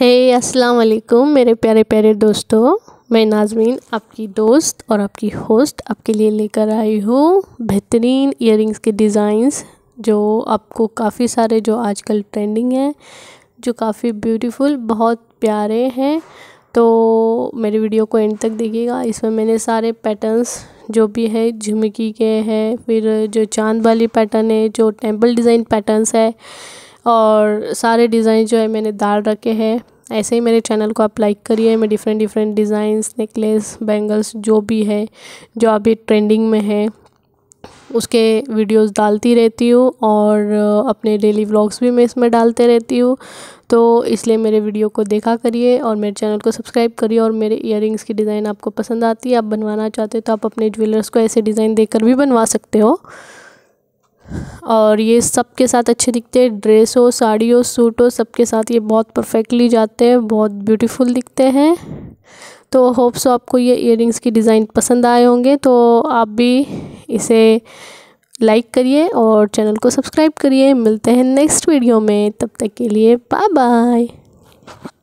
हे अस्सलाम वालेकुम मेरे प्यारे प्यारे दोस्तों मैं नाजमीन आपकी दोस्त और आपकी होस्ट आपके लिए लेकर आई हूँ बेहतरीन इयर के डिज़ाइंस जो आपको काफ़ी सारे जो आजकल ट्रेंडिंग हैं जो काफ़ी ब्यूटीफुल बहुत प्यारे हैं तो मेरी वीडियो को एंड तक देखिएगा इसमें मैंने सारे पैटर्न्स जो भी है झुमकी के हैं फिर जो चांद वाली पैटर्न है जो टेम्पल डिज़ाइन पैटर्न्स है और सारे डिज़ाइन जो है मैंने डाल रखे हैं ऐसे ही मेरे चैनल को आप लाइक करिए मैं different different designs necklace bangles जो भी है जो अभी ट्रेंडिंग में है उसके वीडियोस डालती रहती हूँ और अपने डेली व्लॉग्स भी मैं इसमें डालते रहती हूँ तो इसलिए मेरे वीडियो को देखा करिए और मेरे चैनल को सब्सक्राइब करिए और मेरे इयरिंग्स की डिज़ाइन आपको पसंद आती है आप बनवाना चाहते हो तो आप अपने ज्वेलर्स को ऐसे डिज़ाइन देकर भी बनवा सकते हो और ये सब के साथ अच्छे दिखते हैं ड्रेस हो साड़ी हो सूट हो सब के साथ ये बहुत परफेक्टली जाते हैं बहुत ब्यूटीफुल दिखते हैं तो होप्स आपको ये इयर की डिज़ाइन पसंद आए होंगे तो आप भी इसे लाइक करिए और चैनल को सब्सक्राइब करिए मिलते हैं नेक्स्ट वीडियो में तब तक के लिए बाय बाय